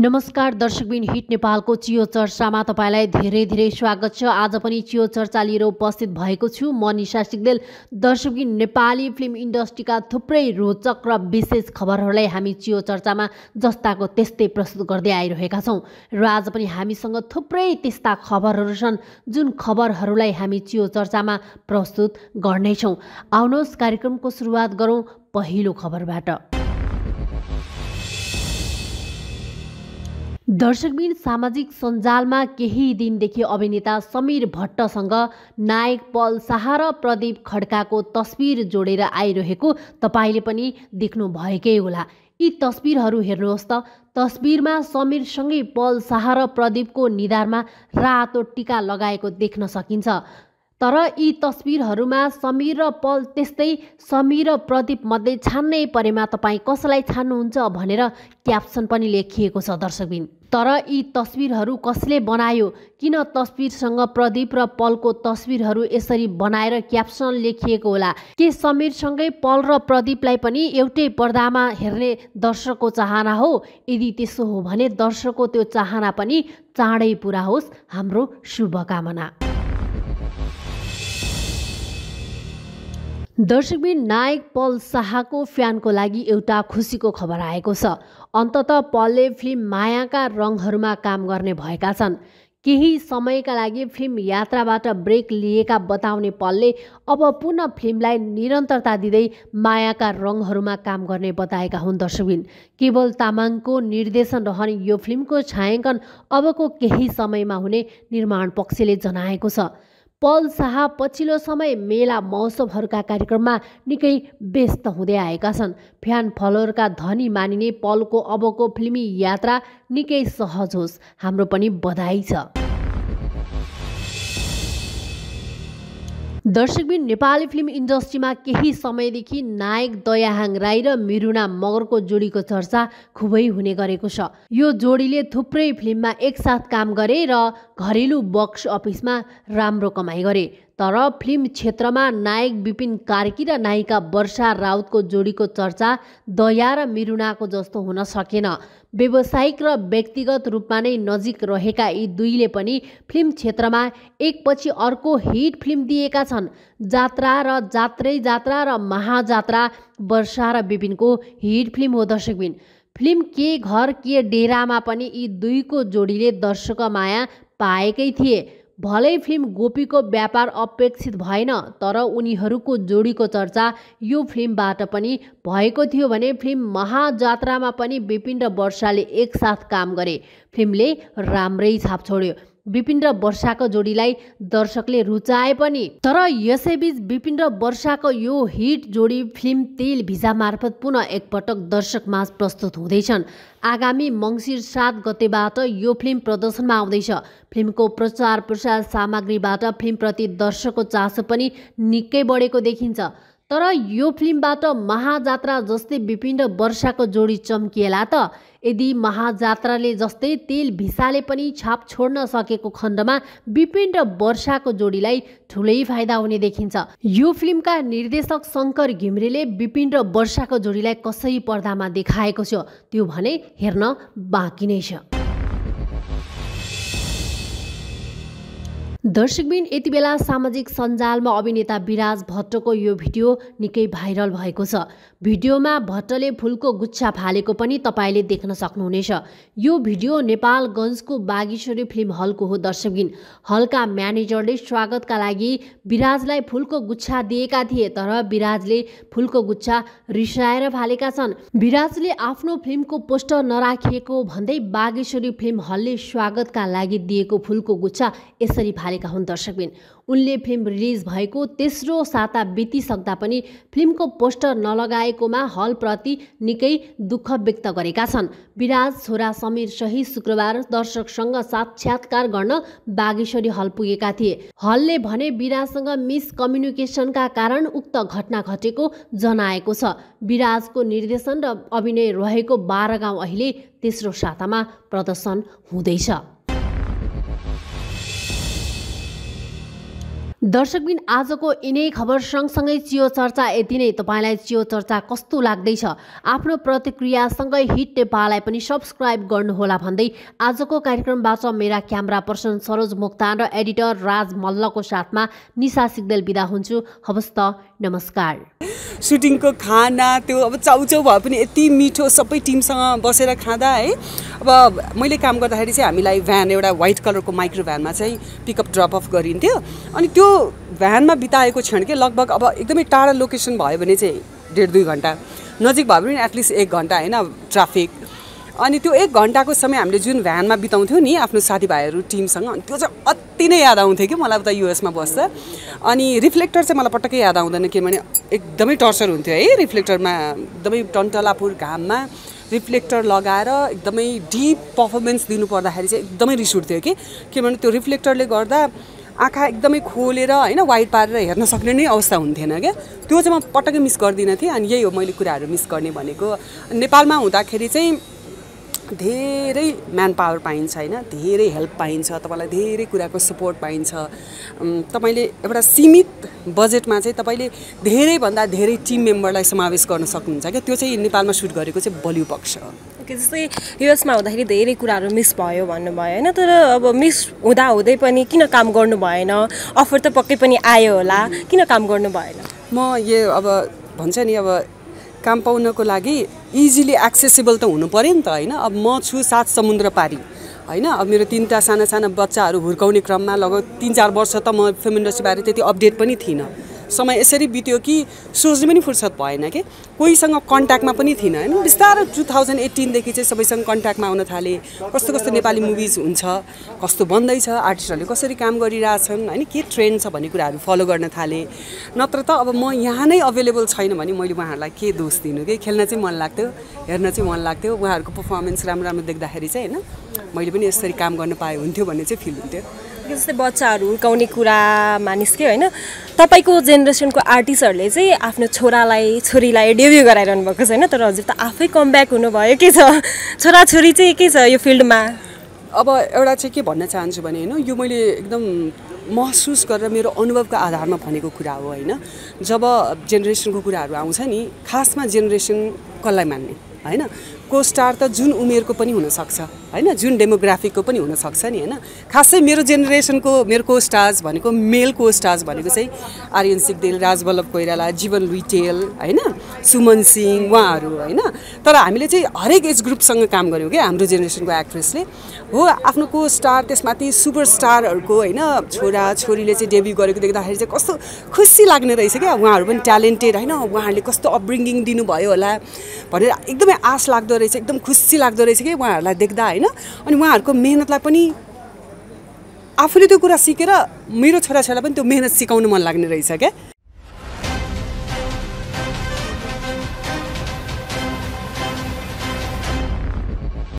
नमस्कार दर्शकबिन हिट नेपालको चियो चर्चामा तपाईँलाई धेरै धेरै स्वागत छ आज पनि चियो चर्चा लिएर उपस्थित भएको छु म निशा सिग्देल दर्शकबिन नेपाली फिल्म इन्डस्ट्रीका थुप्रै रोचक र विशेष खबरहरूलाई हामी चियो चर्चामा जस्ताको त्यस्तै प्रस्तुत गर्दै आइरहेका छौँ र आज पनि हामीसँग थुप्रै त्यस्ता खबरहरू छन् जुन खबरहरूलाई हामी चियो चर्चामा प्रस्तुत गर्नेछौँ आउनुहोस् कार्यक्रमको सुरुवात गरौँ पहिलो खबरबाट दर्शकबिन सामाजिक सञ्जालमा केही दिनदेखि अभिनेता समीर भट्टसँग नायक पल शाह र प्रदीप खड्काको तस्बिर जोडेर आइरहेको तपाईँले पनि देख्नुभएकै होला यी तस्विरहरू हेर्नुहोस् त तस्बिरमा समीरसँगै पल शाह र प्रदीपको निधारमा रातो टिका लगाएको देख्न सकिन्छ तर यी तस्विरहरूमा समीर र पल त्यस्तै समीर र प्रदीप मध्ये छान्नै परेमा तपाईँ कसलाई छान्नुहुन्छ भनेर क्याप्सन पनि लेखिएको छ दर्शकबिन तर यी तस्विरहरू कसले बनायो किन तस्विरसँग प्रदीप र पलको तस्विरहरू यसरी बनाएर क्याप्सन लेखिएको होला के समीरसँगै पल र प्रदीपलाई पनि एउटै पर्दामा हेर्ने दर्शकको चाहना हो यदि त्यसो हो भने दर्शकको त्यो चाहना पनि चाँडै पुरा होस् हाम्रो शुभकामना दर्शकबिन नायक पल शाहको फ्यानको लागि एउटा खुसीको खबर आएको छ अन्तत पलले फिल्म मायाका रङहरूमा काम गर्ने भएका छन् केही समयका लागि फिल्म यात्राबाट ब्रेक लिएका बताउने पलले अब पुनः फिल्मलाई निरन्तरता दिँदै मायाका रङहरूमा काम गर्ने बताएका हुन् दर्शकबिन केवल तामाङको निर्देशन रहने यो फिल्मको छायाङ्कन अबको केही समयमा हुने निर्माण पक्षले जनाएको छ पल शाह पछिल्लो समय मेला महोत्सवहरूका कार्यक्रममा निकै व्यस्त हुँदै आएका छन् फ्यान फलोवरका धनी मानिने पलको अबको फिल्मी यात्रा निकै सहज होस् हाम्रो पनि बधाई छ दर्शकबिन नेपाली फिल्म इन्डस्ट्रीमा केही समयदेखि नायक दयाहाङ राई र मिरुना मगरको जोडीको चर्चा खुबै हुने गरेको छ यो जोडीले थुप्रै फिल्ममा एकसाथ काम गरे र घरेलु बक्स अफिसमा राम्रो कमाइ गरे तर फिल्म क्षेत्रमा नायक विपिन कार्की र नायिका वर्षा राउतको जोडीको चर्चा दया र मिरुनाको जस्तो हुन सकेन व्यावसायिक र व्यक्तिगत रूपमा नै नजिक रहेका यी दुईले पनि फिल्म क्षेत्रमा एकपछि अर्को हिट फिल्म दिएका छन् जात्रा र जात्रै जात्रा र महाजात्रा वर्षा र विपिनको हिट फिल्म हो दर्शकबिन फिल्म के घर के डेरामा पनि यी दुईको जोडीले दर्शक माया पाएकै थिए भलै फिल्म गोपीको व्यापार अपेक्षित भएन तर उनीहरूको जोडीको चर्चा यो फिल्मबाट पनि भएको थियो भने फिल्म महाजात्रामा पनि विपिन र वर्षाले एकसाथ काम गरे फिल्मले राम्रै छाप छोड्यो विपिन र वर्षाको जोडीलाई दर्शकले रुचाए पनि तर यसैबीच विपिन र वर्षाको यो हिट जोडी फिल्म तेल भिजा मार्फत पुनः एकपटक दर्शकमा प्रस्तुत हुँदैछन् आगामी मङ्सिर सात गतेबाट यो फिल्म प्रदर्शनमा आउँदैछ फिल्मको प्रचार प्रसार सामग्रीबाट फिल्मप्रति दर्शकको चासो पनि निकै बढेको देखिन्छ तर यो फिल्मबाट महाजात्रा जस्तै विपिन र वर्षाको जोडी चम्किएला त यदि महाजात्राले जस्तै तेल भिसाले पनि छाप छोड्न सकेको खण्डमा विपिन र वर्षाको जोडीलाई ठुलै फाइदा हुने देखिन्छ यो फिल्मका निर्देशक शङ्कर घिम्रेले विपिन र वर्षाको जोडीलाई कसै पर्दामा देखाएको छ त्यो भने हेर्न बाँकी नै छ दर्शकबिन यति बेला सामाजिक सञ्जालमा अभिनेता विराज भट्टको यो भिडियो निकै भाइरल भएको छ भिडियोमा भट्टले फुलको गुच्छा फालेको पनि तपाईँले देख्न सक्नुहुनेछ यो भिडियो नेपालगञ्जको बागेश्वरी फिल्म हलको हो दर्शकबिन हलका म्यानेजरले स्वागतका लागि विराजलाई फुलको गुच्छा दिएका थिए तर विराजले फुलको गुच्छा रिसाएर फालेका छन् विराजले आफ्नो फिल्मको पोस्टर नराखिएको भन्दै बागेश्वरी फिल्म हलले स्वागतका लागि दिएको फुलको गुच्छा यसरी फाले गरेका हुन् दर्शकबिन उनले फिल्म रिलिज भएको तेस्रो साता बितिसक्दा पनि फिल्मको पोस्टर नलगाएकोमा हलप्रति निकै दुःख व्यक्त गरेका छन् विराज छोरा समीर सही शुक्रबार दर्शकसँग साक्षात्कार गर्न बागेश्वरी हल पुगेका थिए हलले भने विराजसँग मिसकम्युनिकेसनका कारण उक्त घटना घटेको जनाएको छ विराजको निर्देशन र अभिनय रहेको बाह्र गाउँ अहिले तेस्रो सातामा प्रदर्शन हुँदैछ दर्शकबिन आजको यिनै खबर सँगसँगै चियो चर्चा यति नै तपाईँलाई चियो चर्चा कस्तो लाग्दैछ आफ्नो प्रतिक्रियासँगै हिट नेपाललाई पनि सब्सक्राइब गर्नुहोला भन्दै आजको कार्यक्रमबाट मेरा क्यामरा पर्सन सरोज मोक्तान र एडिटर राज मल्लको साथमा निशा सिग्देल बिदा हुन्छु हवस् त नमस्कार सुटिङको खाना त्यो अब चाउचाउ भए पनि यति मिठो सबै टिमसँग बसेर खाँदा है अब मैले काम गर्दाखेरि चाहिँ हामीलाई भ्यान एउटा व्हाइट कलरको माइक्रो भ्यानमा चाहिँ पिकअप ड्रप अफ गरिन्थ्यो अनि त्यो भ्यानमा बिताएको क्षण के लगभग अब एकदमै टाढा लोकेसन भयो भने चाहिँ डेढ दुई घन्टा नजिक भयो भने एटलिस्ट एक घन्टा होइन ट्राफिक अनि त्यो एक घन्टाको समय हामीले जुन भ्यानमा बिताउँथ्यौँ नि आफ्नो साथीभाइहरू टिमसँग अनि त्यो चाहिँ अति नै याद आउँथ्यो कि मलाई उता युएसमा बस्दा अनि रिफ्लेक्टर चाहिँ मलाई पटक्कै याद आउँदैन किनभने एकदमै टर्चर हुन्थ्यो है रिफ्लेक्टरमा एकदमै टन्टलापुर घाममा रिफ्लेक्टर लगाएर एकदमै डिप पर्फर्मेन्स दिनुपर्दाखेरि चाहिँ एकदमै रिस उठ्थ्यो कि किनभने त्यो रिफ्लेक्टरले गर्दा आँखा एकदमै खोलेर होइन वाइट पारेर हेर्न सक्ने नै अवस्था हुन्थेन क्या त्यो चाहिँ म पटक्कै मिस गर्दिनँ थिएँ अनि यही हो मैले कुराहरू मिस गर्ने भनेको नेपालमा हुँदाखेरि चाहिँ धेरै म्यान पावर पाइन्छ होइन धेरै हेल्प पाइन्छ तपाईँलाई धेरै कुराको सपोर्ट पाइन्छ तपाईँले एउटा सीमित बजेटमा चाहिँ तपाईँले धेरैभन्दा धेरै टिम मेम्बरलाई समावेश गर्न सक्नुहुन्छ क्या त्यो चाहिँ नेपालमा सुट गरेको चाहिँ बलियो पक्ष हो कि जस्तै युएसमा हुँदाखेरि धेरै कुराहरू मिस भयो भन्नुभयो होइन तर अब मिस हुँदा हुँदै पनि किन काम गर्नु भएन अफर त पक्कै पनि आयो होला किन काम गर्नु भएन म यो अब भन्छ नि अब काम पाउनको लागि इजिली एक्सेसिबल त हुनु पऱ्यो नि त होइन अब म छु सात समुद्र पारी होइन अब मेरो तिनवटा साना साना बच्चाहरू हुर्काउने क्रममा लगभग तिन चार वर्ष त म फेमिनोसी बारे त्यति अपडेट पनि थिइनँ समय यसरी बित्यो कि सोच्ने पनि फुर्सद भएन कि कोहीसँग कन्ट्याक्टमा पनि थिइनँ होइन बिस्तारो टु थाउजन्ड एट्टिनदेखि चाहिँ सबैसँग कन्ट्याक्टमा आउन थालेँ कस्तो कस्तो नेपाली मुभिज हुन्छ कस्तो बन्दैछ आर्टिस्टहरूले कसरी काम गरिरहेछन् होइन के ट्रेन्ड छ भन्ने कुराहरू फलो गर्न थालेँ नत्र त अब म यहाँ नै अभाइलेबल छैन भने मैले उहाँहरूलाई के दोष दिनु कि खेल्न चाहिँ मन लाग्थ्यो हेर्न चाहिँ मन लाग्थ्यो उहाँहरूको पर्फर्मेन्स राम्रो राम्रो देख्दाखेरि चाहिँ होइन मैले पनि यसरी काम गर्न पाएँ हुन्थ्यो भन्ने चाहिँ फिल हुन्थ्यो जस्तै बच्चाहरू हुर्काउने मानिस के होइन तपाईँको जेनेरेसनको आर्टिस्टहरूले चाहिँ आफ्नो छोरालाई छोरीलाई डेब्यु गराइरहनु भएको छ होइन तर हजुर त आफै कमब्याक हुनुभयो के छ छोराछोरी चाहिँ के छ यो फिल्डमा अब एउटा चाहिँ के भन्न चाहन्छु भने होइन यो मैले एकदम महसुस गरेर मेरो अनुभवको आधारमा भनेको कुरा हो होइन जब जेनेरेसनको कुराहरू आउँछ नि खासमा जेनेरेसन कसलाई मान्ने होइन को स्टार त जुन उमेरको पनि हुनसक्छ होइन जुन डेमोग्राफीको पनि हुनसक्छ नि होइन खासै मेरो जेनेरेसनको मेरो को स्टार्स भनेको मेल को स्टार्स भनेको चाहिँ आर्यन सिक्देल राजवल्लभ कोइराला जीवन लुइटेल होइन सुमन सिंह उहाँहरू होइन तर हामीले चाहिँ हरेक एज ग्रुपसँग काम गऱ्यौँ क्या हाम्रो जेनेरेसनको एक्ट्रेसले हो आफ्नो को स्टार त्यसमाथि सुपर स्टारहरूको होइन छोरा छोरीले चाहिँ डेब्यु गरेको देख्दाखेरि चाहिँ कस्तो खुसी लाग्ने रहेछ क्या उहाँहरू पनि ट्यालेन्टेड होइन उहाँहरूले कस्तो अपब्रिङ्गिङ दिनुभयो होला भनेर एकदमै आश लाग्दो रहेछ एकदम खुसी लाग्दो रहेछ कि उहाँहरूलाई देख्दा होइन अनि उहाँहरूको मेहनतलाई पनि आफूले त्यो कुरा सिकेर मेरो छोराछोरीलाई पनि त्यो मेहनत सिकाउनु मन लाग्ने रहेछ क्या